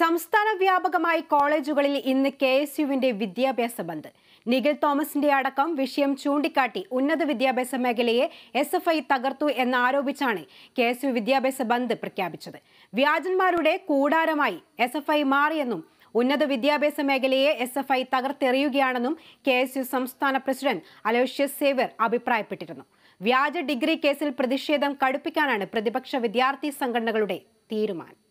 സംസ്ഥാന വ്യാപകമായി കോളേജുകളിൽ ഇന്ന് കെ എസ് യുവിന്റെ വിദ്യാഭ്യാസ ബന്ദ് നിഖിൽ തോമസിന്റെ അടക്കം വിഷയം ചൂണ്ടിക്കാട്ടി ഉന്നത വിദ്യാഭ്യാസ മേഖലയെ എസ് എഫ് ഐ തകർത്തു എന്നാരോപിച്ചാണ് കെ എസ് യു വിദ്യാഭ്യാസ ബന്ദ് പ്രഖ്യാപിച്ചത് വ്യാജന്മാരുടെ കൂടാരമായി എസ് എഫ് ഐ മാറിയെന്നും ഉന്നത വിദ്യാഭ്യാസ മേഖലയെ എസ് എഫ് ഐ തകർത്തെറിയുകയാണെന്നും കെ എസ് യു സംസ്ഥാന പ്രസിഡന്റ് അലോഷ്യസ് സേവർ അഭിപ്രായപ്പെട്ടിരുന്നു വ്യാജ ഡിഗ്രി കേസിൽ പ്രതിഷേധം കടുപ്പിക്കാനാണ് പ്രതിപക്ഷ വിദ്യാർത്ഥി സംഘടനകളുടെ തീരുമാനം